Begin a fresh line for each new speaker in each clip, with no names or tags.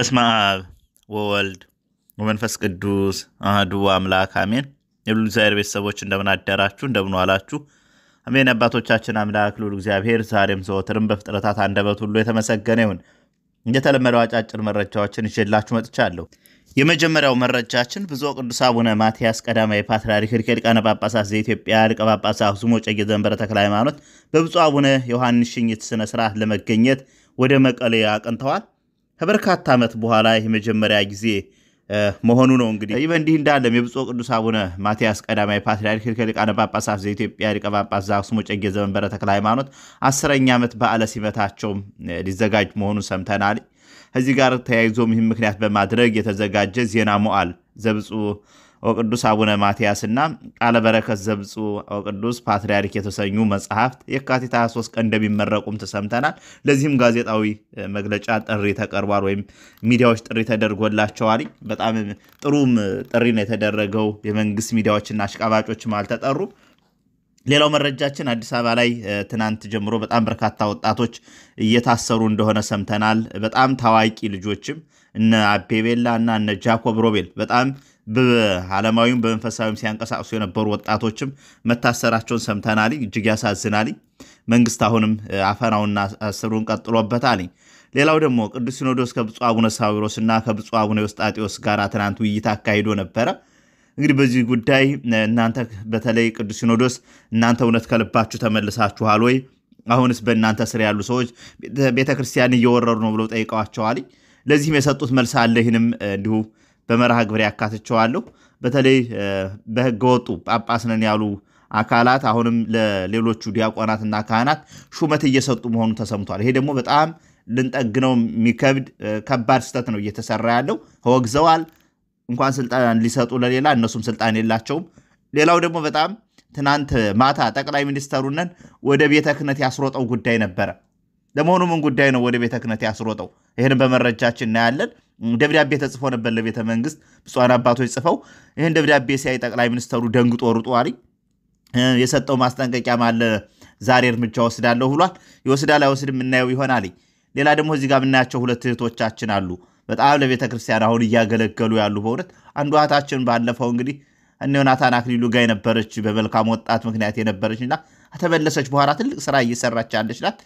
በስመ አብ ወወልድ ወመንፈስ ቅዱስ አህዱ አምላክ አሜን። የሉል እግዚአብሔር ቤተሰቦች እንደምን አደራችሁ፣ እንደምን ዋላችሁ? አሜን። አባቶቻችን አምላክ ልዑል እግዚአብሔር ዛሬም ዘወትርም በፍጥረታት አንደበት ሁሉ የተመሰገነ ይሁን። እንደተለመደው አጫጭር መረጃዎችን ይዤላችሁ መጥቻለሁ። የመጀመሪያው መረጃችን ብፁዕ ቅዱስ አቡነ ማትያስ ቀዳማዊ ፓትርያርክ ርዕሰ ሊቃነ ጳጳሳት ዘኢትዮጵያ ሊቀ ጳጳሳት ዘአክሱም ወዕጨጌ ዘንበረ ተክለ ሃይማኖት በብፁዕ አቡነ ዮሐንስ ሽኝት ስነ ስርዓት ለመገኘት ወደ መቀሌ አቅንተዋል። ከበርካታ ዓመት በኋላ የመጀመሪያ ጊዜ መሆኑ ነው። እንግዲህ ይህ በእንዲህ እንዳለም የብፁዕ ቅዱስ አቡነ ማትያስ ቀዳማዊ ፓትርያርክ ሊቃነ ጳጳሳት ዘኢትዮጵያ ሊቀ ጳጳስ ዘአክሱም ወዕጨጌ ዘመንበረ ተክለ ሃይማኖት አስረኛ ዓመት በዓለ ሲመታቸው ሊዘጋጅ መሆኑን ሰምተናል። ከዚህ ጋር ተያይዞም ይህም ምክንያት በማድረግ የተዘጋጀ ዜና መዋዕል ዘብፁዕ ቅዱስ አቡነ ማትያስና ቃለ በረከት ዘብፁ ቅዱስ ፓትርያርክ የተሰኙ መጽሐፍት የካቲት 23 ቀን እንደሚመረቁም ተሰምተናል። ለዚህም ጋዜጣዊ መግለጫ ጥሪ ተቀርቧል፣ ወይም ሚዲያዎች ጥሪ ተደርጎላቸዋል። በጣም ጥሩም ጥሪ ነው የተደረገው። የመንግስት ሚዲያዎችና አሽቃባጮችም አልተጠሩ። ሌላው መረጃችን አዲስ አበባ ላይ ትናንት ጀምሮ በጣም በርካታ ወጣቶች እየታሰሩ እንደሆነ ሰምተናል። በጣም ታዋቂ ልጆችም እነ አቤቤላ እና እነ ጃኮብ ሮቤል በጣም በዓለማዊም በመንፈሳዊም ሲያንቀሳቅሱ የነበሩ ወጣቶችም መታሰራቸውን ሰምተናል። እጅግ ያሳዝናል። መንግስት አሁንም አፈናውና አስሩን ቀጥሎበታል። ሌላው ደግሞ ቅዱስ ሲኖዶስ ከብፁ አቡነ ሳዊሮስ እና ከብፁ አቡነ ዮስጣጤዎስ ጋር ትናንት ውይይት አካሂዶ ነበረ። እንግዲህ በዚህ ጉዳይ እናንተ በተለይ ቅዱስ ሲኖዶስ እናንተ እውነት ከልባችሁ ተመልሳችኋል ወይ? አሁንስ በእናንተ ስር ያሉ ሰዎች ቤተክርስቲያን እየወረሩ ነው ብለው ጠይቀዋቸዋል። ለዚህም የሰጡት መልስ አለ። ይህንም እንዲሁ በመርሃ ግብር ያካትቸዋለሁ። በተለይ በህገወጡ ጳጳስ ነን ያሉ አካላት አሁንም ለሌሎቹ ዲያቆናትና ካህናት ሹመት እየሰጡ መሆኑ ተሰምቷል። ይሄ ደግሞ በጣም ልንጠግነው የሚከብድ ከባድ ስህተት ነው እየተሰራ ያለው። ተወግዘዋል። እንኳን ስልጣን ሊሰጡ ለሌላ እነሱም ስልጣን የላቸውም። ሌላው ደግሞ በጣም ትናንት ማታ ጠቅላይ ሚኒስተሩነን ወደ ቤተ ክህነት ያስሮጠው ጉዳይ ነበረ። ለመሆኑ ምን ጉዳይ ነው ወደ ቤተ ክህነት ያስሮጠው? ይህንም በመረጃችን እናያለን። ደብዳቤ ተጽፎ ነበር ለቤተ መንግስት ብፁዓን አባቶች ጽፈው ይህን ደብዳቤ ሲያይ ጠቅላይ ሚኒስተሩ ደንግጦ ሩጦ የሰጠው ማስጠንቀቂያም አለ ዛሬ እርምጃ ወስዳለሁ ብሏል። ይወስዳል አይወስድ የምናየው ይሆናል። ሌላ ደግሞ እዚህ ጋር የምናያቸው ሁለት እህቶቻችን አሉ በጣም ለቤተ ክርስቲያን አሁን እያገለገሉ ያሉ በእውነት አንዱ እህታችን ባለፈው እንግዲህ እነ ዮናታን አክሊሉ ጋር የነበረች በመልካም ወጣት ምክንያት የነበረች እና ከተመለሰች በኋላ ትልቅ ስራ እየሰራች ያለች ናት።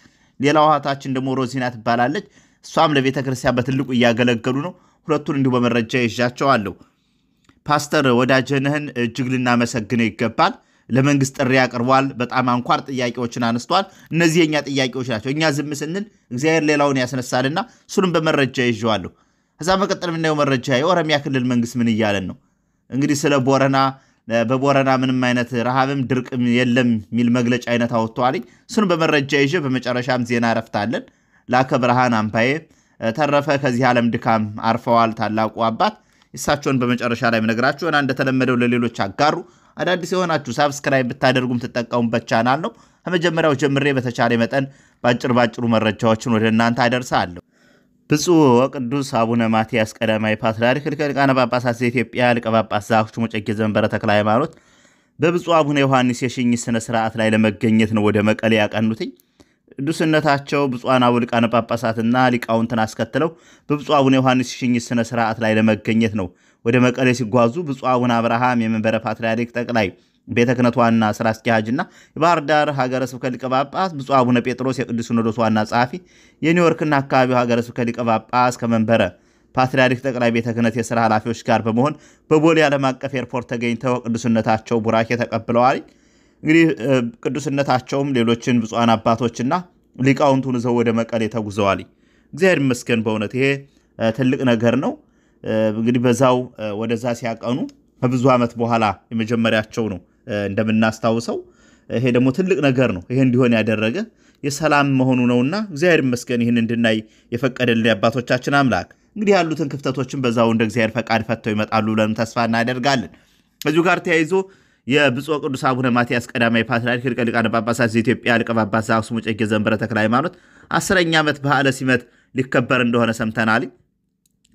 ሌላዋ እህታችን ደግሞ ሮዚና ትባላለች። እሷም ለቤተ ክርስቲያን በትልቁ እያገለገሉ ነው። ሁለቱን እንዲሁ በመረጃ ይዣቸዋለሁ። ፓስተር ወዳጀነህን እጅግ ልናመሰግነው ይገባል። ለመንግስት ጥሪ አቅርቧል። በጣም አንኳር ጥያቄዎችን አነስተዋል። እነዚህ የእኛ ጥያቄዎች ናቸው። እኛ ዝም ስንል እግዚአብሔር ሌላውን ያስነሳልና እሱንም በመረጃ ይዤዋለሁ። ከዛ መቀጠል የምናየው መረጃ የኦሮሚያ ክልል መንግስት ምን እያለን ነው? እንግዲህ ስለ ቦረና በቦረና ምንም አይነት ረሃብም ድርቅም የለም የሚል መግለጫ አይነት አወጥተዋልኝ። እሱን በመረጃ ይዤ በመጨረሻም ዜና እረፍታለን። ላከ ብርሃን አምፓዬ ተረፈ ከዚህ ዓለም ድካም አርፈዋል። ታላቁ አባት እሳቸውን በመጨረሻ ላይ ምነግራችሁ ሆና እንደተለመደው ለሌሎች አጋሩ። አዳዲስ የሆናችሁ ሳብስክራይብ ብታደርጉም ትጠቀሙበት ቻናል ነው። ከመጀመሪያው ጀምሬ በተቻለ መጠን ባጭር ባጭሩ መረጃዎችን ወደ እናንተ አደርሳለሁ። ብፁዕ ወቅዱስ አቡነ ማትያስ ቀዳማዊ ፓትርያርክ ሊቀ ጳጳሳት ዘኢትዮጵያ ሊቀ ጳጳስ ዘአክሱም ወዕጨጌ ዘመንበረ ተክለ ሃይማኖት በብፁዕ አቡነ ዮሐንስ የሽኝት ስነ ስርዓት ላይ ለመገኘት ነው ወደ መቀሌ ያቀኑትኝ። ቅዱስነታቸው ብፁዓን አቡነ ሊቃነ ጳጳሳትና ሊቃውንትን አስከትለው በብፁዕ አቡነ ዮሐንስ ሽኝት ስነ ስርዓት ላይ ለመገኘት ነው ወደ መቀሌ ሲጓዙ ብፁዕ አቡነ አብርሃም የመንበረ ፓትርያርክ ጠቅላይ ቤተ ክህነት ዋና ስራ አስኪያጅና የባህር ዳር ሀገረ ስብከት ሊቀ ጳጳስ፣ ብፁዕ አቡነ ጴጥሮስ የቅዱስ ሲኖዶስ ዋና ጸሐፊ፣ የኒውዮርክና አካባቢው ሀገረ ስብከት ሊቀ ጳጳስ ከመንበረ ፓትርያርክ ጠቅላይ ቤተ ክህነት የስራ ኃላፊዎች ጋር በመሆን በቦሌ ዓለም አቀፍ ኤርፖርት ተገኝተው ቅዱስነታቸው ቡራኬ ተቀብለዋል። እንግዲህ ቅዱስነታቸውም ሌሎችን ብፁዓን አባቶችና ሊቃውንቱን ዘው ወደ መቀሌ ተጉዘዋል። እግዚአብሔር ይመስገን። በእውነት ይሄ ትልቅ ነገር ነው። እንግዲህ በዛው ወደዛ ሲያቀኑ ከብዙ ዓመት በኋላ የመጀመሪያቸው ነው እንደምናስታውሰው። ይሄ ደግሞ ትልቅ ነገር ነው። ይሄ እንዲሆን ያደረገ የሰላም መሆኑ ነውና እግዚአብሔር ይመስገን። ይህን እንድናይ የፈቀደልን የአባቶቻችን አምላክ እንግዲህ ያሉትን ክፍተቶችን በዛው እንደ እግዚአብሔር ፈቃድ ፈተው ይመጣሉ ብለን ተስፋ እናደርጋለን። ከዚሁ ጋር ተያይዞ የብፁዕ ቅዱስ አቡነ ማትያስ ቀዳማዊ ፓትርያርክ ሊቀ ሊቃነ ጳጳሳት ዘኢትዮጵያ ሊቀ ጳጳስ ዘአክሱም ወዕጨጌ ዘእንበረ ተክለ ሃይማኖት አስረኛ ዓመት በዓለ ሲመት ሊከበር እንደሆነ ሰምተናል።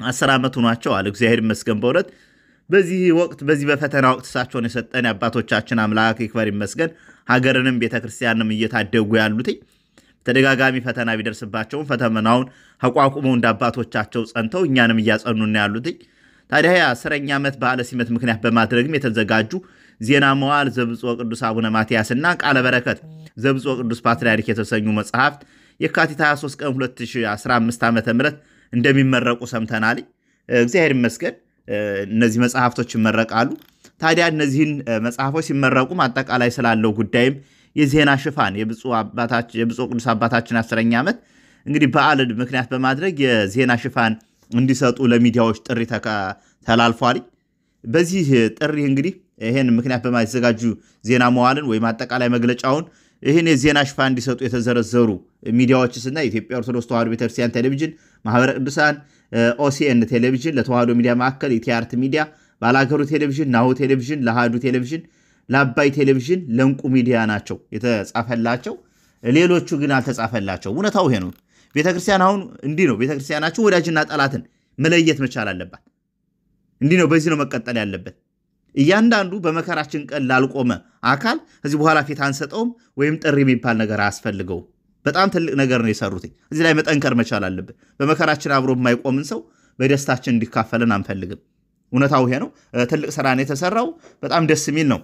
አስር ዓመቱ ናቸው አለ። እግዚአብሔር ይመስገን በእውነት በዚህ ወቅት በዚህ በፈተና ወቅት እሳቸውን የሰጠን የአባቶቻችን አምላክ ይክበር ይመስገን። ሀገርንም ቤተክርስቲያንም እየታደጉ ያሉት ተደጋጋሚ ፈተና ቢደርስባቸውም ፈተናውን አቋቁመው እንደ አባቶቻቸው ጸንተው እኛንም እያጸኑና ያሉት ታዲያ አስረኛ ዓመት በዓለ ሲመት ምክንያት በማድረግም የተዘጋጁ ዜና መዋዕል ዘብፁዕ ቅዱስ አቡነ ማትያስ እና ቃለ በረከት ዘብፁዕ ቅዱስ ፓትርያርክ የተሰኙ መጽሐፍት የካቲት 23 ቀን 2015 ዓ ም እንደሚመረቁ ሰምተናል። እግዚአብሔር ይመስገን እነዚህ መጽሐፍቶች ይመረቃሉ። ታዲያ እነዚህን መጽሐፎች ሲመረቁም አጠቃላይ ስላለው ጉዳይም የዜና ሽፋን የብፁዕ ቅዱስ አባታችን አስረኛ ዓመት እንግዲህ በዓል ምክንያት በማድረግ የዜና ሽፋን እንዲሰጡ ለሚዲያዎች ጥሪ ተላልፏል። በዚህ ጥሪ እንግዲህ ይህን ምክንያት በማዘጋጁ ዜና መዋልን ወይም አጠቃላይ መግለጫውን ይህን የዜና ሽፋን እንዲሰጡ የተዘረዘሩ ሚዲያዎች ስና የኢትዮጵያ ኦርቶዶክስ ተዋህዶ ቤተክርስቲያን ቴሌቪዥን፣ ማህበረ ቅዱሳን፣ ኦሲኤን ቴሌቪዥን፣ ለተዋህዶ ሚዲያ ማዕከል፣ ኢቲአርት ሚዲያ፣ ባላገሩ ቴሌቪዥን፣ ናሁ ቴሌቪዥን፣ ለሃዱ ቴሌቪዥን፣ ለአባይ ቴሌቪዥን፣ ለእንቁ ሚዲያ ናቸው የተጻፈላቸው። ሌሎቹ ግን አልተጻፈላቸው። እውነታው ይሄ ነው። ቤተክርስቲያን አሁን እንዲህ ነው። ቤተክርስቲያናችን ወዳጅና ጠላትን መለየት መቻል አለባት። እንዲህ ነው። በዚህ ነው መቀጠል ያለበት። እያንዳንዱ በመከራችን ቀን ላልቆመ አካል ከዚህ በኋላ ፊት አንሰጠውም ወይም ጥሪ የሚባል ነገር አያስፈልገው። በጣም ትልቅ ነገር ነው የሰሩት። እዚህ ላይ መጠንከር መቻል አለብን። በመከራችን አብሮ የማይቆምን ሰው በደስታችን እንዲካፈለን አንፈልግም። እውነታው ይሄ ነው። ትልቅ ስራ ነው የተሰራው። በጣም ደስ የሚል ነው።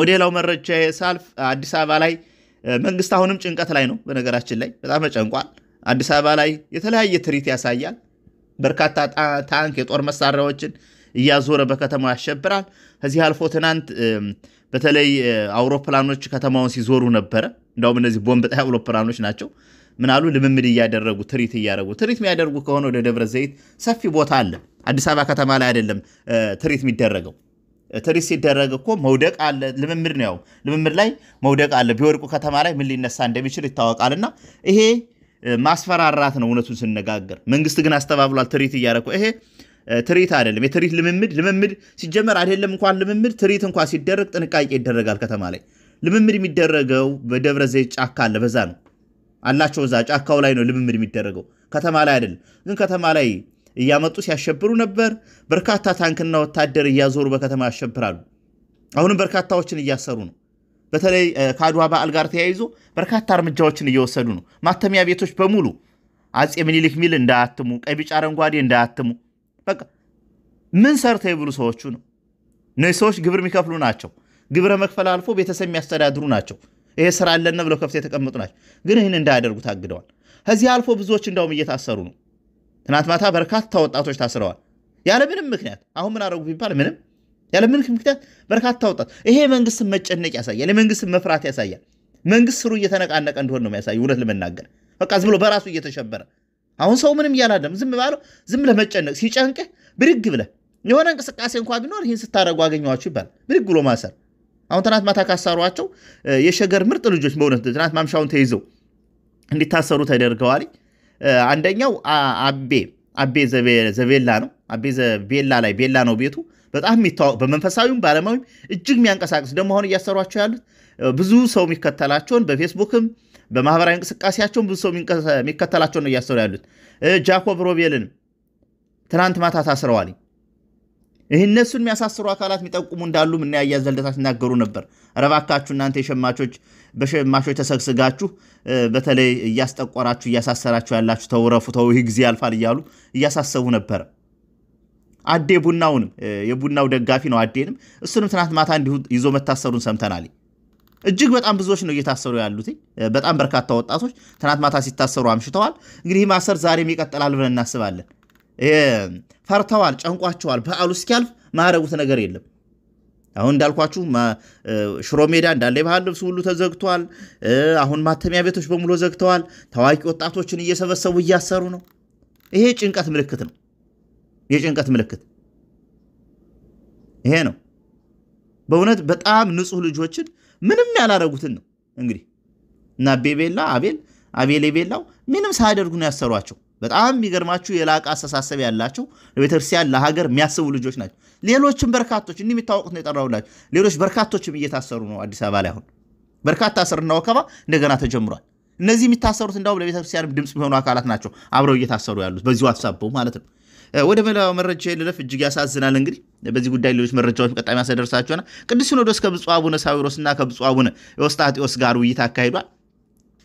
ወደ ሌላው መረጃ ሳልፍ አዲስ አበባ ላይ መንግስት አሁንም ጭንቀት ላይ ነው። በነገራችን ላይ በጣም ተጨንቋል። አዲስ አበባ ላይ የተለያየ ትርኢት ያሳያል። በርካታ ታንክ የጦር መሳሪያዎችን እያዞረ በከተማው ያሸብራል። ከዚህ አልፎ ትናንት በተለይ አውሮፕላኖች ከተማውን ሲዞሩ ነበረ። እንዳውም እነዚህ ቦምብ ጣይ አውሮፕላኖች ናቸው። ምናሉ ልምምድ እያደረጉ ትርኢት እያደረጉ ትርኢት የሚያደርጉ ከሆነ ወደ ደብረ ዘይት ሰፊ ቦታ አለ። አዲስ አበባ ከተማ ላይ አይደለም ትርኢት የሚደረገው። ትርኢት ሲደረግ እኮ መውደቅ አለ። ልምምድ ነው ያው ልምምድ ላይ መውደቅ አለ። ቢወድቁ ከተማ ላይ ምን ሊነሳ እንደሚችል ይታወቃልና ይሄ ማስፈራራት ነው እውነቱን ስነጋገር። መንግስት ግን አስተባብሏል። ትርኢት እያደረኩ ይሄ ትርኢት አይደለም። የትርኢት ልምምድ ልምምድ ሲጀመር አይደለም እንኳን ልምምድ ትርኢት እንኳን ሲደረግ ጥንቃቄ ይደረጋል። ከተማ ላይ ልምምድ የሚደረገው በደብረ ዘይት ጫካ አለ። በዛ ነው አላቸው። እዛ ጫካው ላይ ነው ልምምድ የሚደረገው፣ ከተማ ላይ አይደለም። ግን ከተማ ላይ እያመጡ ሲያሸብሩ ነበር። በርካታ ታንክና ወታደር እያዞሩ በከተማ ያሸብራሉ። አሁንም በርካታዎችን እያሰሩ ነው። በተለይ ከአድዋ በዓል ጋር ተያይዞ በርካታ እርምጃዎችን እየወሰዱ ነው። ማተሚያ ቤቶች በሙሉ አፄ ምኒልክ ሚል እንዳያትሙ፣ ቀይ ቢጫ አረንጓዴ እንዳያትሙ በቃ ምን ሰርተ የብሉ ሰዎቹ ነው። እነዚህ ሰዎች ግብር የሚከፍሉ ናቸው። ግብረ መክፈል አልፎ ቤተሰብ የሚያስተዳድሩ ናቸው። ይሄ ስራ አለነ ብለው ከፍት የተቀመጡ ናቸው። ግን ይህን እንዳያደርጉ ታግደዋል። ከዚህ አልፎ ብዙዎች እንዳውም እየታሰሩ ነው። ትናንት ማታ በርካታ ወጣቶች ታስረዋል ያለ ምንም ምክንያት። አሁን ምን አደረጉ ቢባል ምንም ያለ ምንም ምክንያት በርካታ ወጣት። ይሄ መንግስትን መጨነቅ ያሳያል። የመንግስትን መፍራት ያሳያል። መንግስት ስሩ እየተነቃነቀ እንደሆነ ነው የሚያሳዩ እውነት ለመናገር በቃ ዝም ብሎ በራሱ እየተሸበረ አሁን ሰው ምንም እያላለም ዝም ባለው ዝም ለመጨነቅ ሲጨንቅ ብድግ ብለ የሆነ እንቅስቃሴ እንኳ ቢኖር ይህን ስታደረጉ አገኘኋችሁ ይባላል። ብድግ ብሎ ማሰር። አሁን ትናንት ማታ ካሳሯቸው የሸገር ምርጥ ልጆች በእውነት ትናንት ማምሻውን ተይዘው እንዲታሰሩ ተደርገዋል። አንደኛው አቤ አቤ ዘቤላ ነው። አቤ ዘቤላ ላይ ቤላ ነው ቤቱ በጣም የሚታወቅ በመንፈሳዊም ባለሙያዊም እጅግ የሚያንቀሳቅስ ደግሞ አሁን እያሰሯቸው ያሉት ብዙ ሰው የሚከተላቸውን በፌስቡክም በማህበራዊ እንቅስቃሴያቸውን ብዙ ሰው የሚከተላቸው ነው እያሰሩ ያሉት። ጃኮብ ሮቤልን ትናንት ማታ ታስረዋል። ይህ እነሱን የሚያሳስሩ አካላት የሚጠቁሙ እንዳሉ ምናያ ዘልደታ ሲናገሩ ነበር። ረባካችሁ እናንተ የሸማቾች በሸማቾች ተሰግስጋችሁ በተለይ እያስጠቆራችሁ እያሳሰራችሁ ያላችሁ ተውረፉ፣ ተው፣ ይህ ጊዜ ያልፋል እያሉ እያሳሰቡ ነበረ። አዴ ቡናውንም የቡናው ደጋፊ ነው አዴንም እሱንም ትናንት ማታ እንዲሁ ይዞ መታሰሩን ሰምተናል። እጅግ በጣም ብዙዎች ነው እየታሰሩ ያሉት። በጣም በርካታ ወጣቶች ትናንት ማታ ሲታሰሩ አምሽተዋል። እንግዲህ ማሰር ዛሬም ይቀጥላል ብለን እናስባለን። ፈርተዋል፣ ጨንቋቸዋል። በዓሉ እስኪያልፍ ማረጉት ነገር የለም። አሁን እንዳልኳችሁ ሽሮ ሜዳ እንዳለ የባህል ልብስ ሁሉ ተዘግቷል። አሁን ማተሚያ ቤቶች በሙሉ ዘግተዋል። ታዋቂ ወጣቶችን እየሰበሰቡ እያሰሩ ነው። ይሄ ጭንቀት ምልክት ነው። የጭንቀት ምልክት ይሄ ነው። በእውነት በጣም ንጹህ ልጆችን ምንም ያላረጉትን ነው እንግዲህ እና ቤቤላ አቤል አቤል የቤላው ምንም ሳያደርጉ ነው ያሰሯቸው። በጣም የሚገርማችሁ የላቀ አስተሳሰብ ያላቸው ለቤተክርስቲያን ለሀገር የሚያስቡ ልጆች ናቸው። ሌሎችም በርካቶች እንዲህ የሚታወቁት ነው የጠራሁላችሁ። ሌሎች በርካቶችም እየታሰሩ ነው። አዲስ አበባ ላይ አሁን በርካታ እስርና ወከባ እንደገና ተጀምሯል። እነዚህ የሚታሰሩት እንዳውም ለቤተክርስቲያን ድምፅ የሚሆኑ አካላት ናቸው አብረው እየታሰሩ ያሉት በዚሁ አሳበው ማለት ነው። ወደ መላው መረጃ ልለፍ። እጅግ ያሳዝናል እንግዲህ በዚህ ጉዳይ ሌሎች መረጃዎች ቀጣሚ ያሳደርሳቸውና ቅዱስ ሲኖዶስ ከብፁ አቡነ ሳዊሮስና ከብፁ አቡነ ኤዎስጣቴዎስ ጋር ውይይት አካሂዷል።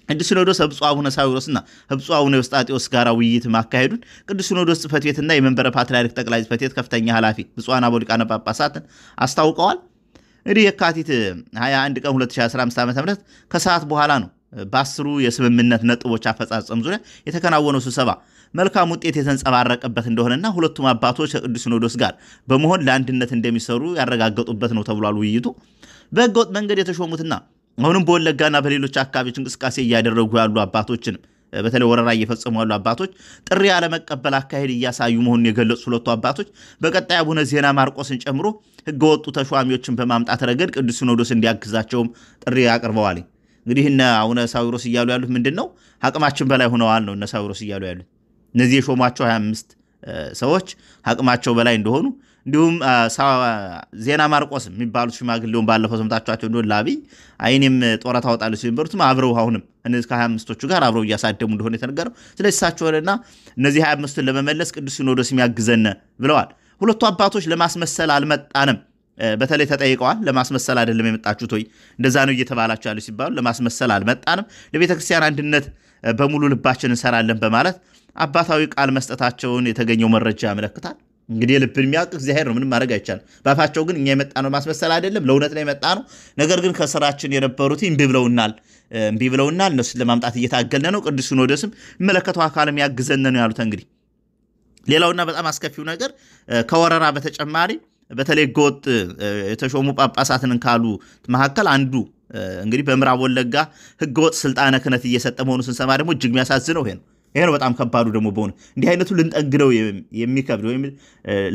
ቅዱስ ሲኖዶስ ከብፁዕ አቡነ ሳዊሮስና ከብፁዕ አቡነ ኤዎስጣቴዎስ ጋር ውይይት ማካሄዱን ቅዱስ ሲኖዶስ ጽሕፈት ቤትና የመንበረ ፓትርያርክ ጠቅላይ ጽፈት ቤት ከፍተኛ ኃላፊ ብፁዓን አበው ሊቃነ ጳጳሳትን አስታውቀዋል። እንግዲህ የካቲት 21 ቀን 2015 ዓ ም ከሰዓት በኋላ ነው በአስሩ የስምምነት ነጥቦች አፈጻጸም ዙሪያ የተከናወነው ስብሰባ መልካም ውጤት የተንጸባረቀበት እንደሆነና ሁለቱም አባቶች ከቅዱስ ሲኖዶስ ጋር በመሆን ለአንድነት እንደሚሰሩ ያረጋገጡበት ነው ተብሏል። ውይይቱ በህገወጥ መንገድ የተሾሙትና አሁንም በወለጋና በሌሎች አካባቢዎች እንቅስቃሴ እያደረጉ ያሉ አባቶችንም በተለይ ወረራ እየፈጸሙ ያሉ አባቶች ጥሪ ያለመቀበል አካሄድ እያሳዩ መሆኑን የገለጹ ሁለቱ አባቶች በቀጣይ አቡነ ዜና ማርቆስን ጨምሮ ህገወጡ ተሿሚዎችን በማምጣት ረገድ ቅዱስ ሲኖዶስ እንዲያግዛቸውም ጥሪ አቅርበዋል። እንግዲህ እነ አቡነ ሳዊሮስ እያሉ ያሉት ምንድን ነው? አቅማችን በላይ ሆነዋል ነው እነ ሳዊሮስ እያሉ ያሉት። እነዚህ የሾሟቸው 25 ሰዎች አቅማቸው በላይ እንደሆኑ እንዲሁም ዜና ማርቆስ የሚባሉት ሽማግሌውን ባለፈው ሰምታችኋቸው እንደሆነ ለአብይ አይኔም ጦር ታወጣለች ሲበሩትም አብረው አሁንም እነዚህ ከ25ቶቹ ጋር አብረው እያሳደሙ እንደሆነ የተነገረው። ስለዚህ እሳቸውንና እነዚህ 25ቱን ለመመለስ ቅዱስ ሲኖዶስ የሚያግዘን ብለዋል። ሁለቱ አባቶች ለማስመሰል አልመጣንም በተለይ ተጠይቀዋል። ለማስመሰል አይደለም የመጣችሁት ወይ እንደዛ ነው እየተባላቸው ያሉ ሲባሉ ለማስመሰል አልመጣንም፣ ለቤተክርስቲያን አንድነት በሙሉ ልባችን እንሰራለን በማለት አባታዊ ቃል መስጠታቸውን የተገኘው መረጃ ያመለክታል። እንግዲህ የልብን የሚያውቅ እግዚአብሔር ነው። ምንም ማድረግ አይቻልም። በአፋቸው ግን እኛ የመጣ ነው ማስመሰል አይደለም፣ ለእውነት ላይ የመጣ ነው። ነገር ግን ከስራችን የነበሩት እምቢ ብለውናል፣ እምቢ ብለውናል። እነሱን ለማምጣት እየታገልን ነው። ቅዱስ ሲኖዶስም መለከተው አካልም ያግዘን ነው ያሉት። እንግዲህ ሌላውና በጣም አስከፊው ነገር ከወረራ በተጨማሪ በተለይ ህገወጥ የተሾሙ ጳጳሳትን ካሉ መካከል አንዱ እንግዲህ በምዕራብ ወለጋ ህገወጥ ስልጣነ ክህነት እየሰጠ መሆኑ ስንሰማ ደግሞ እጅግ የሚያሳዝነው ይሄ ነው። ይሄ ነው በጣም ከባዱ ደግሞ በሆነ እንዲህ አይነቱ ልንጠግነው የሚከብድ ወይም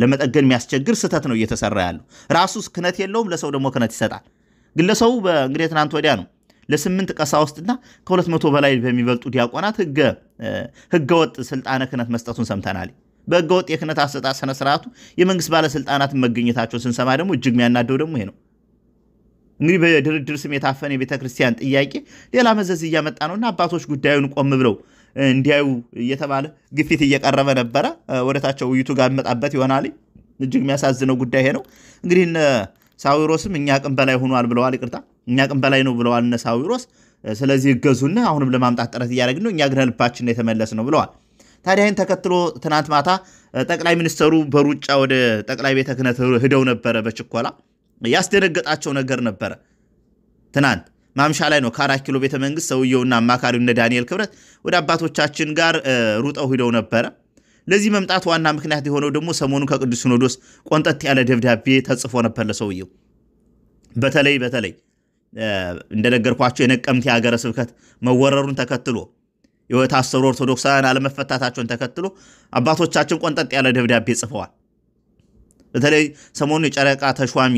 ለመጠገን የሚያስቸግር ስህተት ነው እየተሰራ ያለው። ራሱ ክነት የለውም፣ ለሰው ደግሞ ክነት ይሰጣል። ግለሰቡ እንግዲህ ትናንት ወዲያ ነው ለስምንት ቀሳውስትና ከሁለት መቶ በላይ በሚበልጡ ዲያቆናት ህገወጥ ስልጣነ ክነት መስጠቱን ሰምተናል። በህገወጥ የክነት አሰጣጥ ስነስርዓቱ የመንግስት ባለስልጣናት መገኘታቸው ስንሰማ ደግሞ እጅግ የሚያናደው ደግሞ ይሄ ነው። እንግዲህ በድርድር ስም የታፈነ የቤተክርስቲያን ጥያቄ ሌላ መዘዝ እያመጣ ነውና አባቶች ጉዳዩን ቆም ብለው እንዲያዩ እየተባለ ግፊት እየቀረበ ነበረ። ወደታቸው ውይይቱ ጋር መጣበት ይሆናል። እጅግ የሚያሳዝነው ጉዳይ ይሄ ነው። እንግዲህ እነ ሳዊሮስም እኛ አቅም በላይ ሆኗል ብለዋል። ይቅርታ እኛ አቅም በላይ ነው ብለዋል እነ ሳዊሮስ። ስለዚህ እገዙና አሁንም ለማምጣት ጥረት እያደረግን ነው፣ እኛ ግን ልባችን የተመለስ ነው ብለዋል። ታዲያ ይህን ተከትሎ ትናንት ማታ ጠቅላይ ሚኒስትሩ በሩጫ ወደ ጠቅላይ ቤተ ክህነት ሂደው ነበረ። በችኮላ ያስደነገጣቸው ነገር ነበረ ትናንት ማምሻ ላይ ነው ከአራት ኪሎ ቤተ መንግስት ሰውየውና አማካሪው እነ ዳንኤል ክብረት ወደ አባቶቻችን ጋር ሩጠው ሂደው ነበረ። ለዚህ መምጣት ዋና ምክንያት የሆነው ደግሞ ሰሞኑ ከቅዱስ ሲኖዶስ ቆንጠት ያለ ደብዳቤ ተጽፎ ነበር ለሰውየው። በተለይ በተለይ እንደነገርኳቸው የነቀምት ሀገረ ስብከት መወረሩን ተከትሎ የታሰሩ ኦርቶዶክሳውያን አለመፈታታቸውን ተከትሎ አባቶቻችን ቆንጠጥ ያለ ደብዳቤ ጽፈዋል። በተለይ ሰሞኑ የጨረቃ ተሿሚ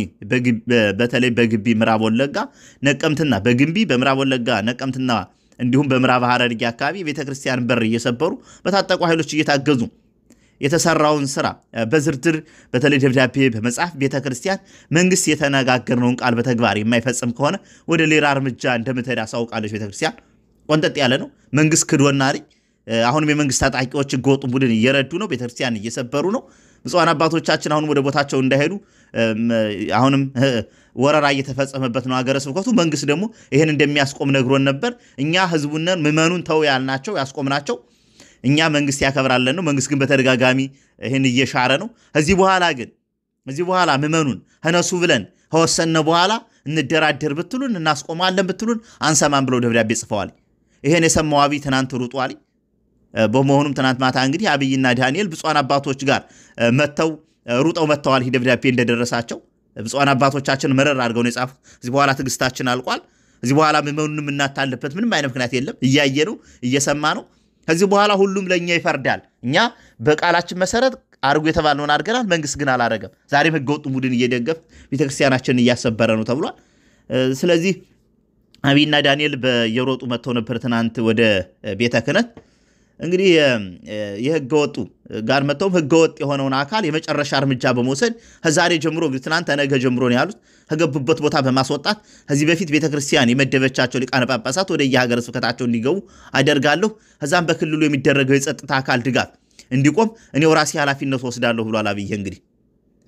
በተለይ በግቢ ምዕራብ ወለጋ ነቀምትና በግንቢ በምዕራብ ወለጋ ነቀምትና እንዲሁም በምዕራብ ሐረርጌ አካባቢ የቤተክርስቲያን በር እየሰበሩ በታጠቁ ኃይሎች እየታገዙ የተሰራውን ስራ በዝርዝር በተለይ ደብዳቤ በመጻፍ ቤተክርስቲያን መንግስት የተነጋገርነውን ቃል በተግባር የማይፈጽም ከሆነ ወደ ሌላ እርምጃ እንደምትሄድ አሳውቃለች። ቤተክርስቲያን ቆንጠጥ ያለ ነው። መንግስት ክዶና አሁንም የመንግስት ታጣቂዎች ህገወጥ ቡድን እየረዱ ነው። ቤተክርስቲያን እየሰበሩ ነው። ብፁዓን አባቶቻችን አሁንም ወደ ቦታቸው እንዳይሄዱ አሁንም ወረራ እየተፈጸመበት ነው ሀገረ ስብከቱ። መንግስት ደግሞ ይህን እንደሚያስቆም ነግሮን ነበር። እኛ ህዝቡነን ምዕመኑን ተው ያልናቸው ያስቆምናቸው እኛ መንግስት ያከብራለን ነው። መንግስት ግን በተደጋጋሚ ይህን እየሻረ ነው። ከዚህ በኋላ ግን እዚህ በኋላ ምዕመኑን ህነሱ ብለን ከወሰነ በኋላ እንደራደር ብትሉን እናስቆማለን ብትሉን አንሰማን ብለው ደብዳቤ ጽፈዋል። ይህን የሰማው አብይ ትናንት ሩጧል። በመሆኑም ትናንት ማታ እንግዲህ አብይና ዳንኤል ብፁዓን አባቶች ጋር መጥተው ሩጠው መጥተዋል። ደብዳቤ እንደደረሳቸው ብፁዓን አባቶቻችን መረር አድርገው ነው የጻፉት። እዚህ በኋላ ትዕግስታችን አልቋል። እዚህ በኋላ ምንም እናታልበት ምንም አይነት ምክንያት የለም። እያየ ነው እየሰማ ነው። ከዚህ በኋላ ሁሉም ለእኛ ይፈርዳል። እኛ በቃላችን መሰረት አድርጎ የተባልነውን አድርገናል። መንግስት ግን አላረገም። ዛሬም ህገወጡ ቡድን እየደገፍ ቤተክርስቲያናችንን እያሰበረ ነው ተብሏል። ስለዚህ አብይና ዳንኤል በየሮጡ መጥተው ነበር ትናንት ወደ ቤተ ክህነት እንግዲህ የህገወጡ ጋር መጥተውም ህገወጥ የሆነውን አካል የመጨረሻ እርምጃ በመውሰድ ከዛሬ ጀምሮ እንግዲህ ትናንት ነገ ጀምሮ ነው ያሉት ከገቡበት ቦታ በማስወጣት ከዚህ በፊት ቤተ ክርስቲያን የመደበቻቸው ሊቃነ ጳጳሳት ወደ የሀገረ ስብከታቸው እንዲገቡ አደርጋለሁ። ከዛም በክልሉ የሚደረገው የጸጥታ አካል ድጋፍ እንዲቆም እኔው ራሴ ኃላፊነት ወስዳለሁ ብሏል አብይ። እንግዲህ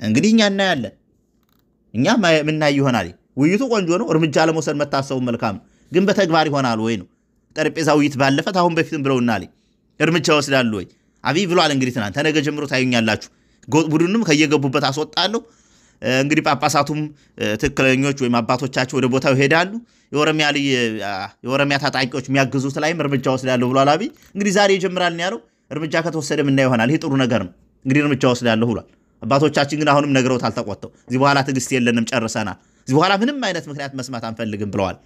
እንግዲህ እኛ እናያለን፣ እኛ ምናይ ይሆናል። ውይይቱ ቆንጆ ነው፣ እርምጃ ለመውሰድ መታሰቡ መልካም ነው። ግን በተግባር ይሆናል ወይ ነው ጠረጴዛ ውይይት ባለፈት አሁን በፊትም ብለውናል እርምጃ ወስዳሉ ወይ? አብይ ብሏል እንግዲህ ትናንት ተነገ ጀምሮ ታዩኛላችሁ። ቡድኑም ከየገቡበት አስወጣለሁ። እንግዲህ ጳጳሳቱም ትክክለኞች ወይም አባቶቻቸው ወደ ቦታው ይሄዳሉ። የኦሮሚያ ታጣቂዎች የሚያግዙት ላይም እርምጃ ወስዳለሁ ብሏል አብይ። እንግዲህ ዛሬ ይጀምራል ያለው እርምጃ ከተወሰደ ምና ይሆናል። ይሄ ጥሩ ነገር ነው። እንግዲህ እርምጃ ወስዳለሁ ብሏል። አባቶቻችን ግን አሁንም ነግረውት አልተቆጥተው እዚህ በኋላ ትዕግስት የለንም ጨርሰናል፣ እዚህ በኋላ ምንም አይነት ምክንያት መስማት አንፈልግም ብለዋል።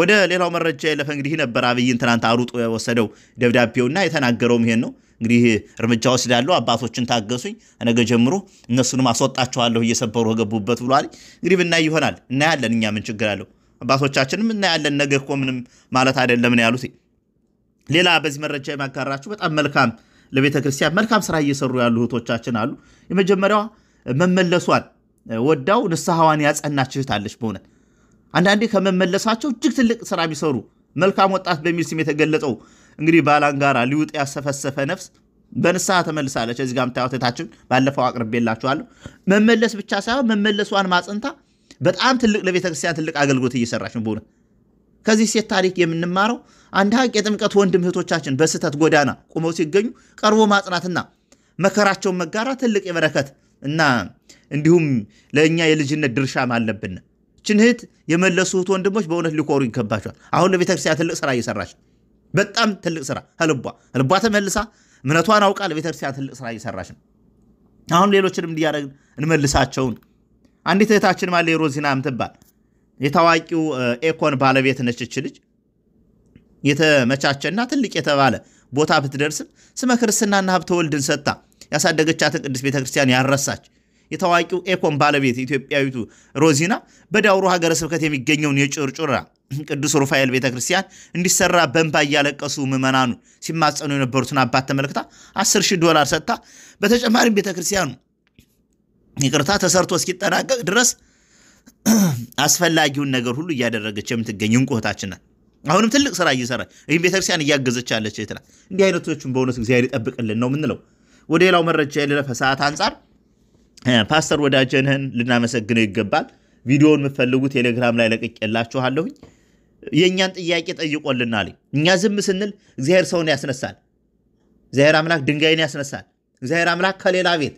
ወደ ሌላው መረጃ የለፈ እንግዲህ ነበር አብይን ትናንት አሩጦ የወሰደው ደብዳቤውና የተናገረው ይሄን ነው። እንግዲህ እርምጃ ወስዳለሁ፣ አባቶችን ታገሱኝ፣ ነገ ጀምሮ እነሱንም አስወጣቸዋለሁ እየሰበሩ ገቡበት ብሏል። እንግዲህ ብናይ ይሆናል እናያለን። እኛ ምን ችግር አለው? አባቶቻችንም እናያለን። ነገ እኮ ምንም ማለት አይደለም ነው ያሉት። ሌላ በዚህ መረጃ የማጋራችሁ በጣም መልካም ለቤተ ክርስቲያን መልካም ስራ እየሰሩ ያሉ እህቶቻችን አሉ። የመጀመሪያዋ መመለሷን ወዳው ንስሐዋን ያጸናች እህት አለች በእውነት አንዳንዴ ከመመለሳቸው እጅግ ትልቅ ስራ ቢሰሩ መልካም ወጣት በሚል ስም የተገለጸው እንግዲህ ባላንጋራ ሊውጥ ያሰፈሰፈ ነፍስ በንስሐ ተመልሳለች። እዚህ ጋር የምታዩት እህታችን ባለፈው አቅርቤላችኋለሁ። መመለስ ብቻ ሳይሆን መመለሷን ማጽንታ በጣም ትልቅ ለቤተክርስቲያን ትልቅ አገልግሎት እየሰራች ነው። ከዚህ ሴት ታሪክ የምንማረው አንድ ሀቅ የጥምቀት ወንድም እህቶቻችን በስህተት ጎዳና ቁመው ሲገኙ ቀርቦ ማጽናትና መከራቸውን መጋራት ትልቅ የበረከት እና እንዲሁም ለእኛ የልጅነት ድርሻም አለብን። ችን እህት የመለሱት ወንድሞች በእውነት ሊኮሩ ይገባቸዋል። አሁን ለቤተክርስቲያን ትልቅ ስራ እየሰራች በጣም ትልቅ ስራ ልቧ ልቧ ተመልሳ እምነቷን አውቃ ክርስቲያን ትልቅ ስራ እየሰራች ነው። አሁን ሌሎችንም እንዲያደረግ እንመልሳቸውን። አንዲት እህታችን ማለ የሮዚና ምትባል የታዋቂው ኤኮን ባለቤት ነች። እች ልጅ የተመቻቸና ትልቅ የተባለ ቦታ ብትደርስም ስመ ክርስትናና ሀብተ ወልድን ሰጥታ ያሳደገቻትን ቅድስት ቤተክርስቲያን ያረሳች የታዋቂው ኤኮን ባለቤት ኢትዮጵያዊቱ ሮዚና በዳውሮ ሀገረ ስብከት የሚገኘውን የጭርጭራ ቅዱስ ሩፋኤል ቤተ ክርስቲያን እንዲሰራ በእንባ እያለቀሱ ምዕመናኑ ሲማጸኑ የነበሩትን አባት ተመልክታ 10 ሺህ ዶላር ሰጥታ በተጨማሪም ቤተ ክርስቲያኑ ይቅርታ ተሰርቶ እስኪጠናቀቅ ድረስ አስፈላጊውን ነገር ሁሉ እያደረገች የምትገኝ እንቁ እህታችን ናት። አሁንም ትልቅ ስራ እየሰራች ይህም ቤተክርስቲያን እያገዘች ያለች ትናል። እንዲህ አይነቶቹን በእውነት እግዚአብሔር ይጠብቅልን ነው ምንለው። ወደ ሌላው መረጃ የለፈ ሰዓት አንጻር ፓስተር ወዳጀንህን ልናመሰግነው ይገባል። ቪዲዮውን የምትፈልጉ ቴሌግራም ላይ ለቅቄላችኋለሁኝ። የእኛን ጥያቄ ጠይቆልናል። እኛ ዝም ስንል እግዚአብሔር ሰውን ያስነሳል። እግዚአብሔር አምላክ ድንጋይን ያስነሳል። እግዚአብሔር አምላክ ከሌላ ቤት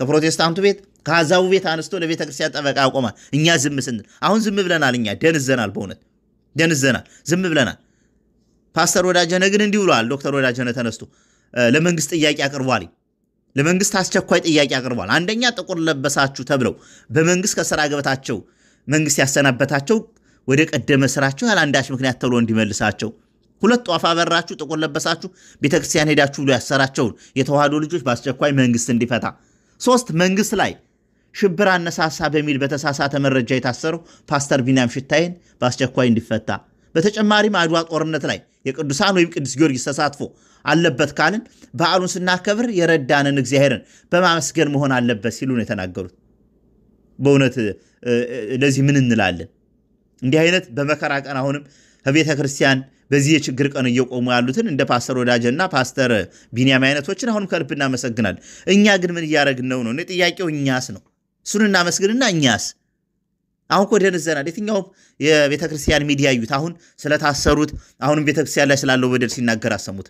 ከፕሮቴስታንቱ ቤት ከአዛቡ ቤት አንስቶ ለቤተ ክርስቲያን ጠበቃ ያቆማል። እኛ ዝም ስንል አሁን ዝም ብለናል። እኛ ደንዘናል፣ በእውነት ደንዘናል፣ ዝም ብለናል። ፓስተር ወዳጀነ ግን እንዲህ ብለዋል። ዶክተር ወዳጀነ ተነስቶ ለመንግስት ጥያቄ አቅርቧል። ለመንግስት አስቸኳይ ጥያቄ አቅርቧል። አንደኛ ጥቁር ለበሳችሁ ተብለው በመንግስት ከስራ ገበታቸው መንግስት ያሰናበታቸው ወደ ቀደመ ስራቸው አንዳች ምክንያት ተብሎ እንዲመልሳቸው፣ ሁለት ጧፍ አበራችሁ፣ ጥቁር ለበሳችሁ፣ ቤተክርስቲያን ሄዳችሁ ብሎ ያሰራቸውን የተዋህዶ ልጆች በአስቸኳይ መንግስት እንዲፈታ፣ ሶስት መንግስት ላይ ሽብር አነሳሳ በሚል በተሳሳተ መረጃ የታሰረው ፓስተር ቢንያም ሽታይን በአስቸኳይ እንዲፈታ፣ በተጨማሪም አድዋ ጦርነት ላይ የቅዱሳን ወይም ቅዱስ ጊዮርጊስ ተሳትፎ አለበት ካልን በዓሉን ስናከብር የረዳንን እግዚአብሔርን በማመስገን መሆን አለበት ሲሉ ነው የተናገሩት። በእውነት ለዚህ ምን እንላለን? እንዲህ አይነት በመከራ ቀን አሁንም ከቤተ ክርስቲያን በዚህ የችግር ቀን እየቆሙ ያሉትን እንደ ፓስተር ወዳጀና ፓስተር ቢንያም አይነቶችን አሁንም ከልብ እናመሰግናል። እኛ ግን ምን እያደረግን ነው ነው? ጥያቄው እኛስ ነው። እሱን እናመስግንና እኛስ አሁን ኮደን ዘናል የትኛውም የቤተ ክርስቲያን ሚዲያ እዩት። አሁን ስለታሰሩት አሁንም ቤተ ክርስቲያን ላይ ስላለው በደል ሲናገር አሰሙት።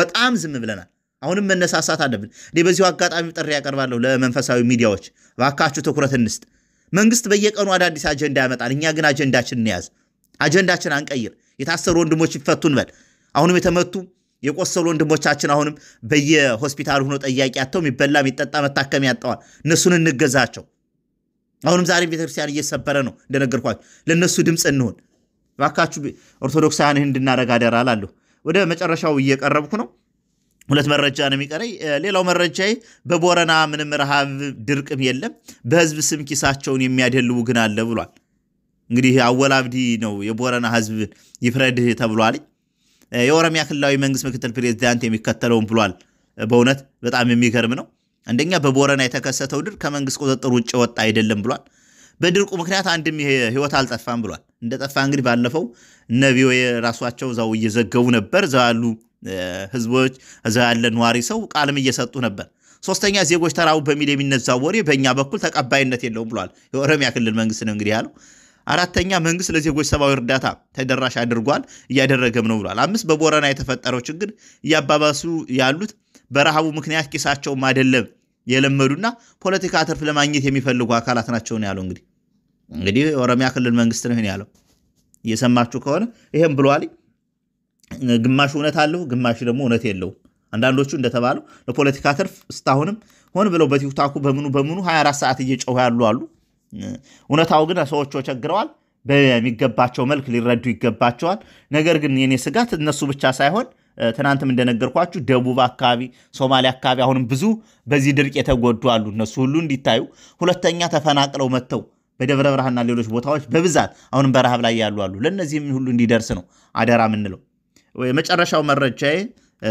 በጣም ዝም ብለናል። አሁንም መነሳሳት አለብን። እኔ በዚሁ አጋጣሚ ጥሪ ያቀርባለሁ ለመንፈሳዊ ሚዲያዎች፣ ባካችሁ ትኩረት እንስጥ። መንግስት በየቀኑ አዳዲስ አጀንዳ ያመጣል። እኛ ግን አጀንዳችን እንያዝ፣ አጀንዳችን አንቀይር። የታሰሩ ወንድሞች ይፈቱን በል አሁንም የተመቱ የቆሰሉ ወንድሞቻችን አሁንም በየሆስፒታሉ ሆኖ ጠያቂ አተው የሚበላ የሚጠጣ መታከም ያጠዋል። እነሱን እንገዛቸው። አሁንም ዛሬ ቤተክርስቲያን እየሰበረ ነው። እንደነገርኳችሁ ለእነሱ ድምፅ እንሆን ባካችሁ። ኦርቶዶክሳውያን ይህን እንድናደርግ አደራ እላለሁ። ወደ መጨረሻው እየቀረብኩ ነው። ሁለት መረጃ ነው የሚቀረኝ። ሌላው መረጃዬ በቦረና ምንም ረሃብ ድርቅም የለም፣ በህዝብ ስም ኪሳቸውን የሚያደልቡ ግን አለ ብሏል። እንግዲህ አወላብዲ ነው የቦረና ህዝብ ይፍረድ ተብሏል። የኦሮሚያ ክልላዊ መንግስት ምክትል ፕሬዚዳንት የሚከተለውን ብሏል። በእውነት በጣም የሚገርም ነው። አንደኛ በቦረና የተከሰተው ድርቅ ከመንግስት ቁጥጥር ውጭ ወጣ አይደለም ብሏል። በድርቁ ምክንያት አንድም ህይወት አልጠፋም ብሏል። እንደጠፋ እንግዲህ ባለፈው እነ ቪኦኤ ራሷቸው እዛው እየዘገቡ ነበር። እዛ ያሉ ህዝቦች፣ እዛ ያለ ነዋሪ ሰው ቃልም እየሰጡ ነበር። ሶስተኛ ዜጎች ተራቡ በሚል የሚነዛው ወሬ በእኛ በኩል ተቀባይነት የለውም ብሏል። የኦሮሚያ ክልል መንግስት ነው እንግዲህ ያለው። አራተኛ መንግስት ለዜጎች ሰብአዊ እርዳታ ተደራሽ አድርጓል፣ እያደረገም ነው ብሏል። አምስት በቦረና የተፈጠረው ችግር እያባባሱ ያሉት በረሃቡ ምክንያት ኪሳቸውም አይደለም የለመዱና ፖለቲካ ትርፍ ለማግኘት የሚፈልጉ አካላት ናቸው ነው ያለው። እንግዲህ እንግዲህ የኦሮሚያ ክልል መንግስት ነው ያለው። እየሰማችሁ ከሆነ ይሄም ብሏል። ግማሽ እውነት አለው፣ ግማሽ ደግሞ እውነት የለውም። አንዳንዶቹ እንደተባለው ለፖለቲካ ትርፍ እስታሁንም ሆን ብለው በቲክታኩ በምኑ በምኑ 24 ሰዓት እየጨሁ ያሉ አሉ። እውነታው ግን ሰዎቹ ተቸግረዋል። በሚገባቸው መልክ ሊረዱ ይገባቸዋል። ነገር ግን የኔ ስጋት እነሱ ብቻ ሳይሆን ትናንትም እንደነገርኳችሁ ደቡብ አካባቢ፣ ሶማሌ አካባቢ አሁንም ብዙ በዚህ ድርቅ የተጎዱ አሉ። እነሱ ሁሉ እንዲታዩ ሁለተኛ ተፈናቅለው መጥተው በደብረ ብርሃንና ሌሎች ቦታዎች በብዛት አሁንም በረሃብ ላይ ያሉ አሉ። ለእነዚህም ሁሉ እንዲደርስ ነው አደራ ምንለው። የመጨረሻው መረጃዬ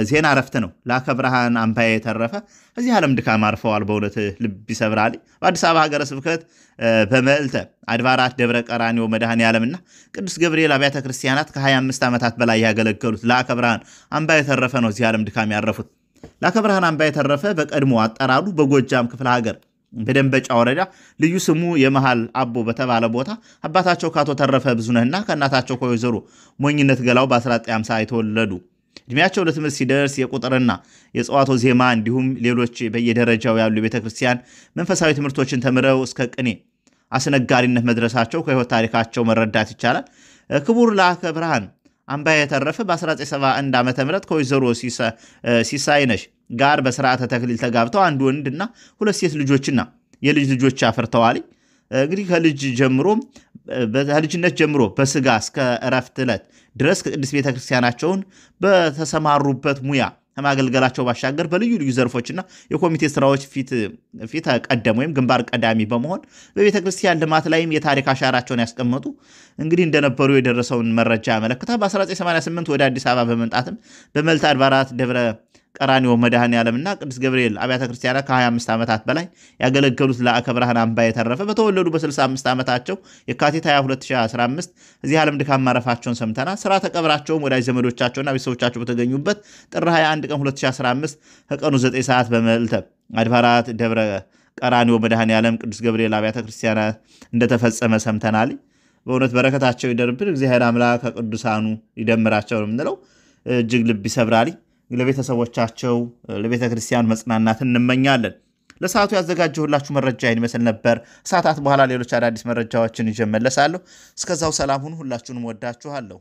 ዜና እረፍት ነው። ላከ ብርሃን አምባዬ የተረፈ እዚህ ዓለም ድካም አርፈዋል። በእውነት ልብ ይሰብራል። በአዲስ አበባ ሀገረ ስብከት በመዕልተ አድባራት ደብረ ቀራኒዮ መድኃኔ ዓለምና ቅዱስ ገብርኤል አብያተ ክርስቲያናት ከ25 ዓመታት በላይ ያገለገሉት ላከ ብርሃን አምባዬ የተረፈ ነው እዚህ ዓለም ድካም ያረፉት። ላከ ብርሃን አምባዬ የተረፈ በቀድሞ አጠራሩ በጎጃም ክፍለ ሀገር በደንበጫ ወረዳ ልዩ ስሙ የመሃል አቦ በተባለ ቦታ አባታቸው ከአቶ ተረፈ ብዙነህና ከእናታቸው ከወይዘሮ ሞኝነት ገላው በ1950 የተወለዱ እድሜያቸው ለትምህርት ሲደርስ የቁጥርና የእጽዋቶ ዜማ እንዲሁም ሌሎች በየደረጃው ያሉ የቤተ ክርስቲያን መንፈሳዊ ትምህርቶችን ተምረው እስከ ቅኔ አስነጋሪነት መድረሳቸው ከህይወት ታሪካቸው መረዳት ይቻላል። ክቡር ላከ ብርሃን አምባ የተረፈ በ1971 ዓ ም ከወይዘሮ ሲሳይነሽ ጋር በስርዓተ ተክሊል ተጋብተው አንድ ወንድና ሁለት ሴት ልጆችና የልጅ ልጆች አፍርተዋል። እንግዲህ ከልጅነት ጀምሮ በስጋ እስከ እረፍት ዕለት ድረስ ቅድስት ክርስቲያናቸውን በተሰማሩበት ሙያ ከማገልገላቸው ባሻገር በልዩ ልዩ ዘርፎችና የኮሚቴ ስራዎች ፊት ቀደም ወይም ግንባር ቀዳሚ በመሆን በቤተ ክርስቲያን ልማት ላይም የታሪክ አሻራቸውን ያስቀመጡ እንግዲህ እንደነበሩ የደረሰውን መረጃ ያመለክታል። በ1988 ወደ አዲስ አበባ በመምጣትም በመልት አድባራት ደብረ ቀራኒዮ መድኃኔ ዓለምና ቅዱስ ገብርኤል አብያተ ክርስቲያና ከ25 ዓመታት በላይ ያገለገሉት ለአከ ብርሃን አምባ የተረፈ በተወለዱ በ65 ዓመታቸው የካቲት 22/2015 እዚህ ዓለም ድካም ማረፋቸውን ሰምተናል። ስራ ተቀብራቸውም ወዳጅ ዘመዶቻቸውና ቤተሰቦቻቸው በተገኙበት ጥር 21 ቀን 2015 ከቀኑ 9 ሰዓት በመልተብ አድባራት ደብረ ቀራኒዮ መድኃኔ ዓለም ቅዱስ ገብርኤል አብያተ ክርስቲያና እንደተፈጸመ ሰምተናል። በእውነት በረከታቸው ይደርብን። እግዚአብሔር አምላክ ከቅዱሳኑ ይደምራቸው ነው የምንለው። እጅግ ልብ ይሰብራል። ለቤተሰቦቻቸው፣ ለቤተ ክርስቲያን መጽናናት እንመኛለን። ለሰዓቱ ያዘጋጀሁላችሁ መረጃ ይህን ይመስል ነበር። ሰዓታት በኋላ ሌሎች አዳዲስ መረጃዎችን ይዤ እመለሳለሁ። እስከዛው ሰላም ሁኑ። ሁላችሁንም ወዳችኋለሁ።